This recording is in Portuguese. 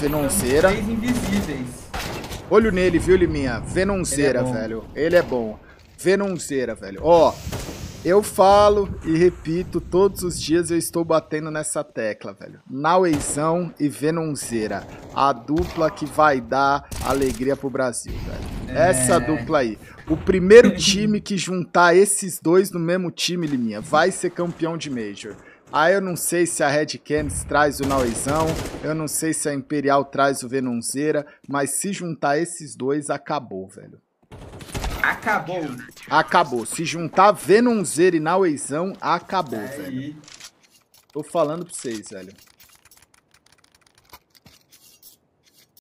Venonceira. Olho nele, viu, Liminha? Venonceira, é velho. Ele é bom. Venonceira, velho. Ó, eu falo e repito, todos os dias eu estou batendo nessa tecla, velho. Nauezão e Venonzeira. A dupla que vai dar alegria pro Brasil, velho. É. Essa dupla aí. O primeiro time que juntar esses dois no mesmo time, Liminha, vai ser campeão de Major. Aí ah, eu não sei se a Red Canids traz o Nauezão, eu não sei se a Imperial traz o Venonzeira, mas se juntar esses dois, acabou, velho. Acabou. Acabou. Se juntar Venonzeira e Nauezão, acabou, velho. Tô falando pra vocês, velho.